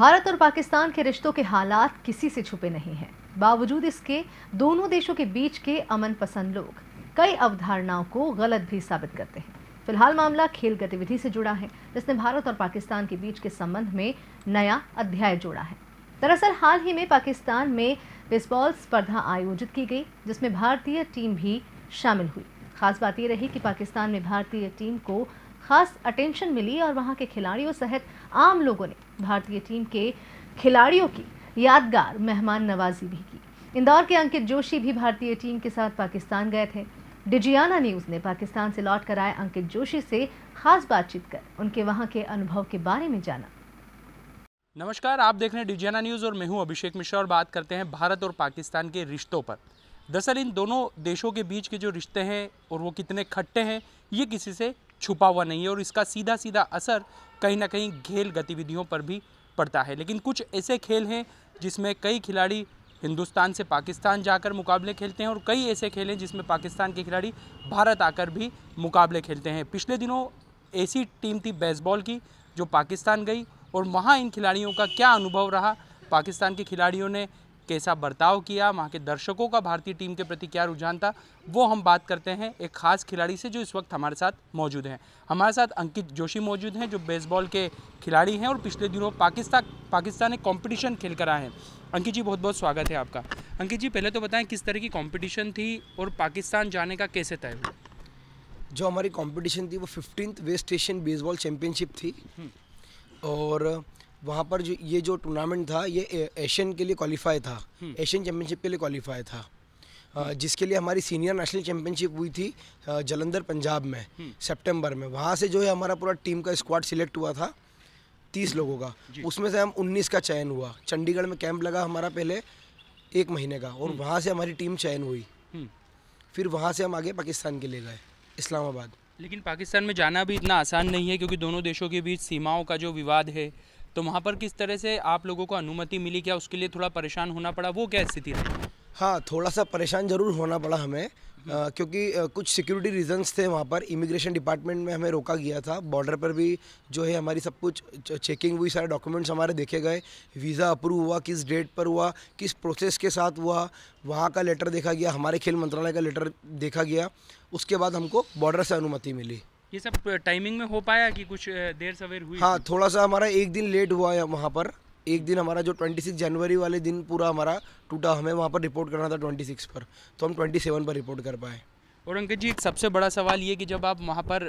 भारत और पाकिस्तान के रिश्तों के हालात किसी से छुपे नहीं हैं बावजूद इसके दोनों देशों के बीच के अमन पसंद लोग कई अवधारणाओं को गलत भी साबित करते हैं फिलहाल मामला खेल गतिविधि से जुड़ा है जिसने भारत और पाकिस्तान के बीच के संबंध में नया अध्याय जोड़ा है दरअसल हाल ही में पाकिस्तान में बेसबॉल स्पर्धा आयोजित की गई जिसमें भारतीय टीम भी शामिल हुई खास बात यह रही कि पाकिस्तान में भारतीय टीम को खास अटेंशन मिली और वहां के खिलाड़ियों सहित आम लोगों ने भारतीय टीम के खिलाड़ियों की यादगार मेहमान नवाजी भी की इंदौर के अंकित जोशी भी भारतीय टीम के साथ पाकिस्तान गए थे डिजियाना न्यूज़ ने पाकिस्तान से लौट कर आए अंकित जोशी से खास बातचीत कर उनके वहाँ के अनुभव के बारे में जाना नमस्कार आप देख रहे हैं डिजियाना न्यूज़ और मैं हूँ अभिषेक मिश्रा और बात करते हैं भारत और पाकिस्तान के रिश्तों पर दरअसल इन दोनों देशों के बीच के जो रिश्ते हैं और वो कितने खट्टे हैं ये किसी से छुपा हुआ नहीं है और इसका सीधा सीधा असर कहीं ना कहीं खेल गतिविधियों पर भी पड़ता है लेकिन कुछ ऐसे खेल हैं जिसमें कई खिलाड़ी हिंदुस्तान से पाकिस्तान जाकर मुकाबले खेलते हैं और कई ऐसे खेल हैं जिसमें पाकिस्तान के खिलाड़ी भारत आकर भी मुकाबले खेलते हैं पिछले दिनों ऐसी टीम थी बेसबॉल की जो पाकिस्तान गई और वहाँ इन खिलाड़ियों का क्या अनुभव रहा पाकिस्तान के खिलाड़ियों ने कैसा बर्ताव किया वहाँ के दर्शकों का भारतीय टीम के प्रति क्या रुझान था वो हम बात करते हैं एक खास खिलाड़ी से जो इस वक्त हमारे साथ मौजूद हैं हमारे साथ अंकित जोशी मौजूद हैं जो बेसबॉल के खिलाड़ी हैं और पिछले दिनों पाकिस्तान पाकिस्तान एक कॉम्पिटिशन खेल कर आए हैं अंकित जी बहुत बहुत स्वागत है आपका अंकित जी पहले तो बताएं किस तरह की कॉम्पिटिशन थी और पाकिस्तान जाने का कैसे तय हुआ जो हमारी कॉम्पिटिशन थी वो fifteen West Asian baseball championship थी हम्म। और वहाँ पर जो ये जो टूर्नामेंट था ये एशियन के लिए क्वालिफाई था एशियन चैम्पियनशिप हम्म। के लिए क्वालिफाई था जिसके लिए हमारी सीनियर नेशनल चैम्पियनशिप हुई थी जलंधर पंजाब में सितंबर हम्म। में वहाँ से जो है हमारा पूरा टीम का स्क्वाड सिलेक्ट हुआ था तीस लोगों का उसमें से हम उन्नीस का चयन हुआ चंडीगढ़ में कैंप लगा हमारा पहले एक महीने का और हम्म। वहाँ से हमारी टीम चयन हुई फिर वहाँ से हम आगे पाकिस्तान के लिए गए इस्लामाबाद लेकिन पाकिस्तान में जाना भी इतना आसान नहीं है क्योंकि दोनों देशों के बीच सीमाओं का जो विवाद है तो वहाँ पर किस तरह से आप लोगों को अनुमति मिली क्या उसके लिए थोड़ा परेशान होना पड़ा वो क्या स्थिति रही हाँ थोड़ा सा परेशान ज़रूर होना पड़ा हमें आ, हम्म। क्योंकि आ, कुछ सिक्योरिटी रीजंस थे वहाँ पर इमिग्रेशन डिपार्टमेंट में हमें रोका गया था बॉर्डर पर भी जो है हमारी सब कुछ चेकिंग हुई सारे डॉक्यूमेंट्स हमारे देखे गए वीज़ा अप्रूव हुआ किस डेट पर हुआ किस प्रोसेस के साथ हुआ वहाँ का लेटर देखा गया हमारे खेल मंत्रालय का लेटर देखा गया उसके बाद हमको बॉर्डर से अनुमति मिली ये सब टाइमिंग में हो पाया कि कुछ देर सवेर हुई हाँ थोड़ा सा हमारा एक दिन लेट हुआ है वहाँ पर एक दिन हमारा जो 26 जनवरी वाले दिन पूरा हमारा टूटा हमें वहाँ पर रिपोर्ट करना था 26 पर तो हम 27 पर रिपोर्ट कर पाए और अंकित जी एक सबसे बड़ा सवाल ये कि जब आप वहाँ पर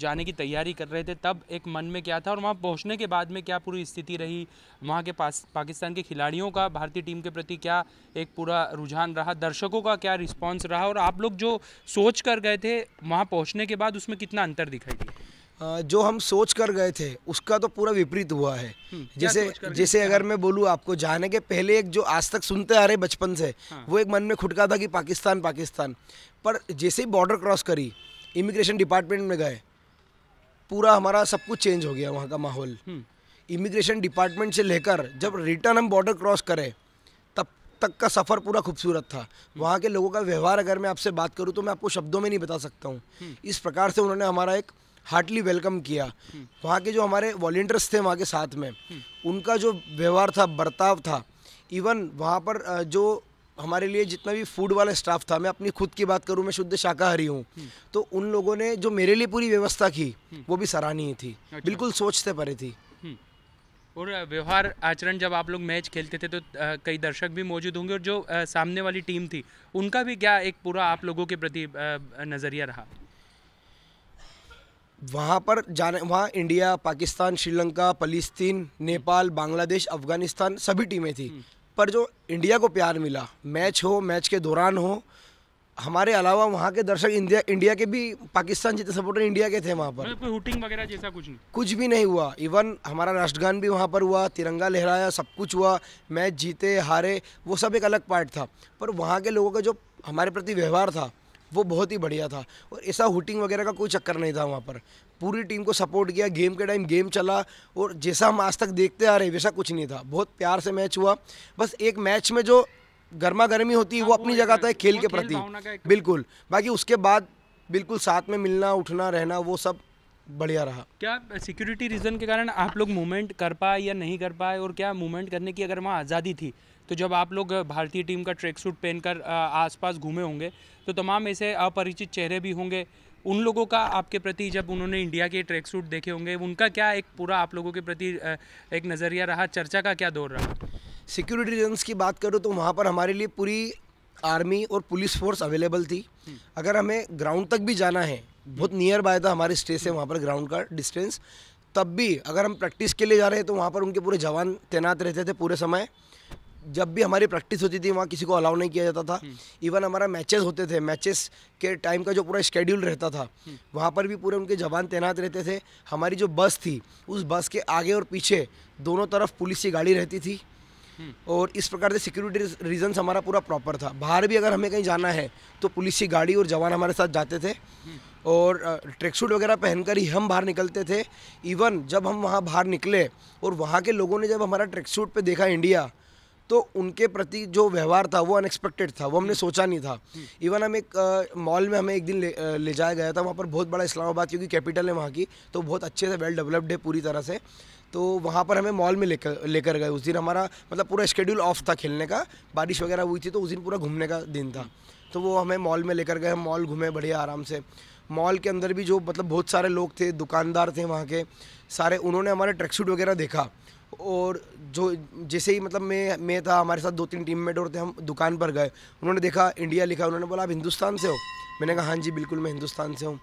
जाने की तैयारी कर रहे थे तब एक मन में क्या था और वहाँ पहुँचने के बाद में क्या पूरी स्थिति रही वहाँ के पास पाकिस्तान के खिलाड़ियों का भारतीय टीम के प्रति क्या एक पूरा रुझान रहा दर्शकों का क्या रिस्पॉन्स रहा और आप लोग जो सोच कर गए थे वहाँ पहुँचने के बाद उसमें कितना अंतर दिखाई दिया जो हम सोच कर गए थे उसका तो पूरा विपरीत हुआ है हम्म, जैसे जैसे अगर हाँ। मैं बोलूँ आपको जाने के पहले एक जो आज तक सुनते आ रहे बचपन से हाँ। वो एक मन में खुटका था कि पाकिस्तान पाकिस्तान पर जैसे ही बॉर्डर क्रॉस करी इमिग्रेशन डिपार्टमेंट में गए पूरा हमारा सब कुछ चेंज हो गया वहाँ का माहौल इमिग्रेशन हम्म। डिपार्टमेंट से लेकर जब रिटर्न हम बॉर्डर क्रॉस करें तब तक का सफ़र पूरा खूबसूरत था हम्म। वहाँ के लोगों का व्यवहार अगर मैं आपसे बात करूँ तो मैं आपको शब्दों में नहीं बता सकता हूँ इस प्रकार से उन्होंने हमारा एक हार्टली वेलकम किया हम्म। तो वहाँ के जो हमारे वॉल्टियर्स थे वहाँ के साथ में हम्म। उनका जो व्यवहार था बर्ताव था इवन वहाँ पर जो हमारे लिए जितना भी फूड वाला स्टाफ था मैं अपनी खुद की बात करूँ मैं शुद्ध शाकाहारी हूँ हम्म। तो उन लोगों ने जो मेरे लिए पूरी व्यवस्था की वो भी सराहनीय थी अच्छा। बिल्कुल सोचते परे थी और व्यवहार आचरण जब आप लोग मैच खेलते थे तो कई दर्शक भी मौजूद होंगे और जो सामने वाली टीम थी उनका भी क्या एक पूरा आप लोगों के प्रति नज़रिया रहा वहाँ पर जाने वहाँ इंडिया पाकिस्तान श्रीलंका फलिस्तीन नेपाल बांग्लादेश अफगानिस्तान सभी टीमें थी हम्म। पर जो इंडिया को प्यार मिला मैच हो मैच के दौरान हो हमारे अलावा वहाँ के दर्शक इंडिया इंडिया के भी पाकिस्तान जितने सपोर्टर इंडिया के थे वहाँ पर मतलब कोई हुटिंग वगैरह जैसा कुछ नहीं कुछ भी नहीं हुआ इवन हमारा राष्ट्रगान भी वहाँ पर हुआ तिरंगा लहराया सब कुछ हुआ मैच जीते हारे वो सब एक अलग पार्ट था पर वहाँ के लोगों का जो हमारे प्रति व्यवहार था वो बहुत ही बढ़िया था और ऐसा हुटिंग वगैरह का कोई चक्कर नहीं था वहाँ पर पूरी टीम को सपोर्ट किया गेम के टाइम गेम चला और जैसा हम आज तक देखते आ रहे वैसा कुछ नहीं था बहुत प्यार से मैच हुआ बस एक मैच में जो गर्मा गर्मी होती है वो हाँ, अपनी जगह था खेल के प्रति बिल्कुल बाकी उसके बाद बिल्कुल साथ में मिलना उठना रहना वो सब बढ़िया रहा क्या सिक्योरिटी रीज़न के कारण आप लोग मूवमेंट कर पाए या नहीं कर पाए और क्या मूवमेंट करने की अगर वहाँ आज़ादी थी तो जब आप लोग भारतीय टीम का ट्रैक सूट पहनकर आसपास घूमे होंगे तो तमाम ऐसे अपरिचित चेहरे भी होंगे उन लोगों का आपके प्रति जब उन्होंने इंडिया के ट्रैक सूट देखे होंगे उनका क्या एक पूरा आप लोगों के प्रति एक नज़रिया रहा चर्चा का क्या दौर रहा सिक्योरिटी रीजन्स की बात करूँ तो वहाँ पर हमारे लिए पूरी आर्मी और पुलिस फोर्स अवेलेबल थी हम्म। अगर हमें ग्राउंड तक भी जाना है बहुत नियर बाय था हमारे स्टेज से वहाँ पर ग्राउंड का डिस्टेंस तब भी अगर हम प्रैक्टिस के लिए जा रहे हैं तो वहाँ पर उनके पूरे जवान तैनात रहते थे पूरे समय जब भी हमारी प्रैक्टिस होती थी वहाँ किसी को अलाउ नहीं किया जाता था इवन हम्म। हमारा मैचेस होते थे मैचेस के टाइम का जो पूरा शेड्यूल रहता था हम्म। वहाँ पर भी पूरे उनके जवान तैनात रहते थे हमारी जो बस थी उस बस के आगे और पीछे दोनों तरफ पुलिस की गाड़ी रहती थी और इस प्रकार से सिक्योरिटी रीजन हमारा पूरा प्रॉपर था बाहर भी अगर हमें कहीं जाना है तो पुलिस की गाड़ी और जवान हमारे साथ जाते थे और ट्रैक सूट वगैरह पहनकर ही हम बाहर निकलते थे इवन जब हम वहाँ बाहर निकले और वहाँ के लोगों ने जब हमारा ट्रैक सूट पर देखा इंडिया तो उनके प्रति जो व्यवहार था वो अनएक्सपेक्टेड था वो हमने सोचा नहीं था इवन हम एक मॉल में हमें एक दिन ले, ले जाया गया था वहाँ पर बहुत बड़ा इस्लामाबाद क्योंकि कैपिटल है वहाँ की तो बहुत अच्छे से वेल डेवलप्ड है पूरी तरह से तो वहाँ पर हमें मॉल में लेकर लेकर गए उस दिन हमारा मतलब पूरा शेड्यूल ऑफ था खेलने का बारिश वगैरह हुई थी तो उस दिन पूरा घूमने का दिन था तो वो हमें मॉल में लेकर गए हम मॉल घूमे बढ़िया आराम से मॉल के अंदर भी जो मतलब बहुत सारे लोग थे दुकानदार थे वहाँ के सारे उन्होंने हमारे ट्रैक सूट वगैरह देखा और जो जैसे ही मतलब मैं मैं था हमारे साथ दो तीन टीम मेट और थे हम दुकान पर गए उन्होंने देखा इंडिया लिखा उन्होंने बोला आप हिंदुस्तान से हो मैंने कहा हाँ जी बिल्कुल मैं हिंदुस्तान से हूँ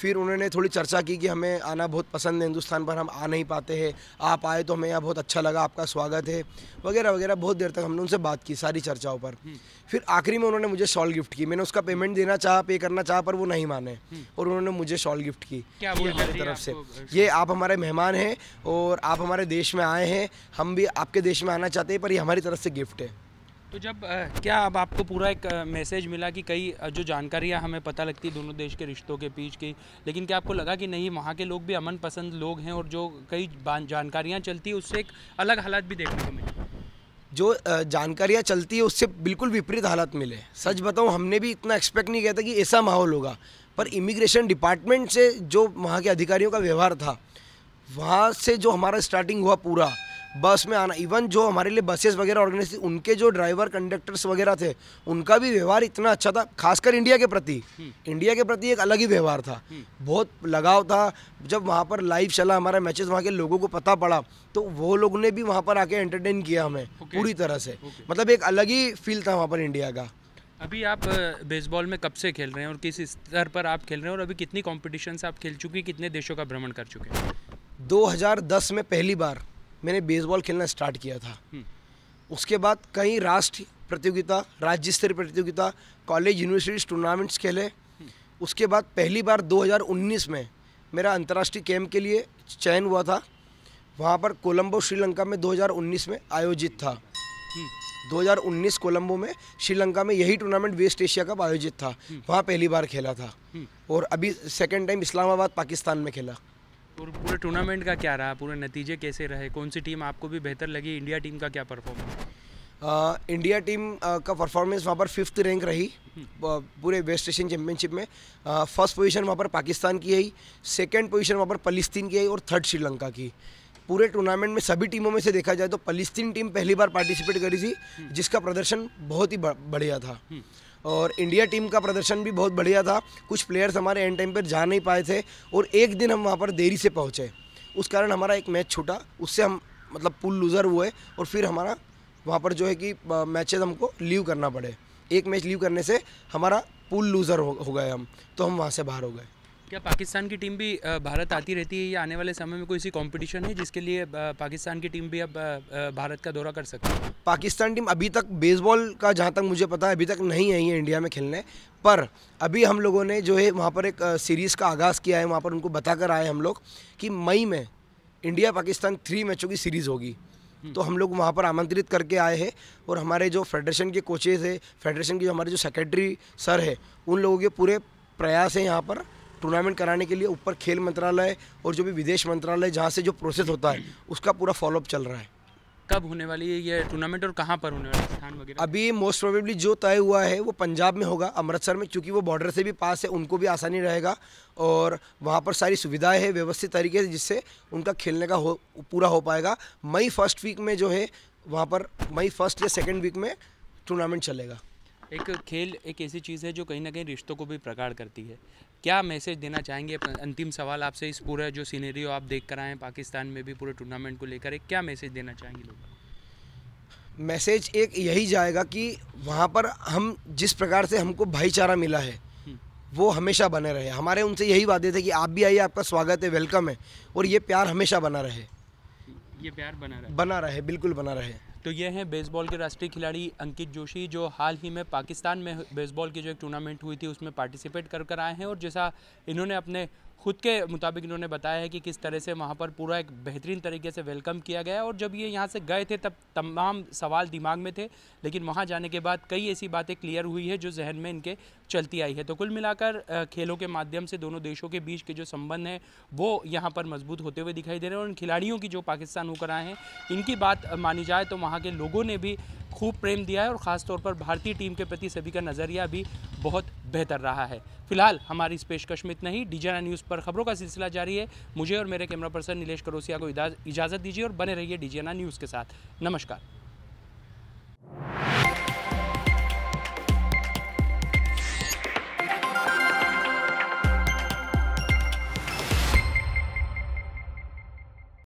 फिर उन्होंने थोड़ी चर्चा की कि हमें आना बहुत पसंद है हिंदुस्तान पर हम आ नहीं पाते हैं आप आए तो हमें यहाँ बहुत अच्छा लगा आपका स्वागत है वगैरह वगैरह बहुत देर तक हमने उनसे बात की सारी चर्चाओं पर हम्म। फिर आखिरी में उन्होंने मुझे शॉल गिफ्ट की मैंने उसका पेमेंट देना चाहा पे करना चाहा पर वो नहीं माने हम्म। और उन्होंने मुझे शॉल गिफ्ट की हमारी तरफ से ये आप हमारे मेहमान हैं और आप हमारे देश में आए हैं हम भी आपके देश में आना चाहते हैं पर ये हमारी तरफ से गिफ्ट है तो जब क्या अब आपको पूरा एक मैसेज मिला कि कई जो जानकारियाँ हमें पता लगती दोनों देश के रिश्तों के बीच की लेकिन क्या आपको लगा कि नहीं वहाँ के लोग भी अमन पसंद लोग हैं और जो कई जानकारियाँ चलती है उससे एक अलग हालात भी देखने को मिले जो जानकारियाँ चलती है उससे बिल्कुल विपरीत हालात मिले सच बताऊँ हमने भी इतना एक्सपेक्ट नहीं किया था कि ऐसा माहौल होगा पर इमिग्रेशन डिपार्टमेंट से जो वहाँ के अधिकारियों का व्यवहार था वहाँ से जो हमारा स्टार्टिंग हुआ पूरा बस में आना इवन जो हमारे लिए बसेस वगैरह ऑर्गेनाइज थी उनके जो ड्राइवर कंडक्टर्स वगैरह थे उनका भी व्यवहार इतना अच्छा था खासकर इंडिया के प्रति इंडिया हम्म। के प्रति एक अलग ही व्यवहार था हम्म। बहुत लगाव था जब वहाँ पर लाइव चला हमारा मैचेस वहाँ के लोगों को पता पड़ा तो वो लोग ने भी वहाँ पर आके एंटरटेन किया हमें पूरी तरह से मतलब एक अलग ही फील था वहाँ पर इंडिया का अभी आप बेसबॉल में कब से खेल रहे हैं और किस स्तर पर आप खेल रहे हैं और अभी कितनी कॉम्पिटिशन आप खेल चुके हैं कितने देशों का भ्रमण कर चुके हैं 2010 में पहली बार मैंने बेसबॉल खेलना स्टार्ट किया था हम्म। उसके बाद कई राष्ट्र प्रतियोगिता राज्य स्तरीय प्रतियोगिता कॉलेज यूनिवर्सिटीज टूर्नामेंट्स खेले हम्म। उसके बाद पहली बार 2019 में मेरा अंतर्राष्ट्रीय कैंप के लिए चयन हुआ था वहाँ पर कोलंबो श्रीलंका में 2019 में आयोजित था 2019 हम्म। कोलंबो में श्रीलंका में यही टूर्नामेंट वेस्ट एशिया कप आयोजित था वहाँ पहली बार खेला था और अभी सेकेंड टाइम इस्लामाबाद पाकिस्तान में खेला और पूरे टूर्नामेंट का क्या रहा पूरे नतीजे कैसे रहे कौन सी टीम आपको भी बेहतर लगी इंडिया टीम का क्या परफॉर्मेंस इंडिया टीम का परफॉर्मेंस वहाँ पर फिफ्थ रैंक रही हम्म। पूरे वेस्ट एशियन चैम्पियनशिप में फर्स्ट पोजीशन वहाँ पर पाकिस्तान की आई सेकंड पोजीशन वहाँ पर फलस्तीन की आई और थर्ड श्रीलंका की पूरे टूर्नामेंट में सभी टीमों में से देखा जाए तो फलस्तीन टीम पहली बार पार्टिसिपेट करी थी हम्म। जिसका प्रदर्शन बहुत ही बढ़िया था हम्म। और इंडिया टीम का प्रदर्शन भी बहुत बढ़िया था कुछ प्लेयर्स हमारे एंड टाइम पर जा नहीं पाए थे और एक दिन हम वहाँ पर देरी से पहुँचे उस कारण हमारा एक मैच छूटा उससे हम मतलब पुल लूज़र हुए और फिर हमारा वहाँ पर जो है कि मैचेज हमको लीव करना पड़े एक मैच लीव करने से हमारा पुल लूज़र हो, हो गए हम तो हम वहाँ से बाहर हो गए क्या पाकिस्तान की टीम भी भारत आती रहती है या आने वाले समय में कोई ऐसी कंपटीशन है जिसके लिए पाकिस्तान की टीम भी अब भारत का दौरा कर सकती है पाकिस्तान टीम अभी तक बेसबॉल का जहाँ तक मुझे पता है अभी तक नहीं आई है इंडिया में खेलने पर अभी हम लोगों ने जो है वहाँ पर एक सीरीज़ का आगाज़ किया है वहाँ पर उनको बताकर आए हम लोग कि मई में इंडिया पाकिस्तान थ्री मैचों की सीरीज़ होगी हम्म। तो हम लोग वहाँ पर आमंत्रित करके आए हैं और हमारे जो फेडरेशन के कोचेज़ है फेडरेशन के जो हमारे जो सेक्रेटरी सर है उन लोगों के पूरे प्रयास हैं यहाँ पर टूर्नामेंट कराने के लिए ऊपर खेल मंत्रालय और जो भी विदेश मंत्रालय जहाँ से जो प्रोसेस होता है उसका पूरा फॉलोअप चल रहा है कब होने वाली है ये टूर्नामेंट और कहाँ पर होने वाला है स्थान वगैरह अभी मोस्ट प्रोबेबली जो तय हुआ है वो पंजाब में होगा अमृतसर में क्योंकि वो बॉर्डर से भी पास है उनको भी आसानी रहेगा और वहाँ पर सारी सुविधाएं हैं व्यवस्थित तरीके से जिससे उनका खेलने का हो पूरा हो पाएगा मई फर्स्ट वीक में जो है वहाँ पर मई फर्स्ट या सेकेंड वीक में टूर्नामेंट चलेगा एक खेल एक ऐसी चीज़ है जो कहीं ना कहीं रिश्तों को भी प्रकार करती है क्या मैसेज देना चाहेंगे अंतिम सवाल आपसे इस पूरा जो सीनरी आप देख कर आएँ पाकिस्तान में भी पूरे टूर्नामेंट को लेकर एक क्या मैसेज देना चाहेंगे लोग मैसेज एक यही जाएगा कि वहाँ पर हम जिस प्रकार से हमको भाईचारा मिला है हम्म। वो हमेशा बने रहे हमारे उनसे यही वादे थे कि आप भी आइए आपका स्वागत है वेलकम है और ये प्यार हमेशा बना रहे ये प्यार बना रहे बना रहे बिल्कुल बना रहे तो ये हैं बेसबॉल के राष्ट्रीय खिलाड़ी अंकित जोशी जो हाल ही में पाकिस्तान में बेसबॉल की जो एक टूर्नामेंट हुई थी उसमें पार्टिसिपेट कर कर आए हैं और जैसा इन्होंने अपने खुद के मुताबिक इन्होंने बताया है कि किस तरह से वहाँ पर पूरा एक बेहतरीन तरीके से वेलकम किया गया और जब ये यहाँ से गए थे तब तमाम सवाल दिमाग में थे लेकिन वहाँ जाने के बाद कई ऐसी बातें क्लियर हुई है जो जहन में इनके चलती आई है तो कुल मिलाकर खेलों के माध्यम से दोनों देशों के बीच के जो संबंध हैं वो यहाँ पर मजबूत होते हुए दिखाई दे रहे हैं और उन खिलाड़ियों की जो पाकिस्तान होकर आए हैं इनकी बात मानी जाए तो वहाँ के लोगों ने भी खूब प्रेम दिया है और ख़ासतौर पर भारतीय टीम के प्रति सभी का नज़रिया भी बहुत बेहतर रहा है फिलहाल हमारी इस पेशकश में इतना ही डीजाना न्यूज़ पर खबरों का सिलसिला जारी है मुझे और मेरे कैमरा पर्सन नीलेष करोसिया को इजाज़त दीजिए और बने रहिए डीजाना न्यूज़ के साथ नमस्कार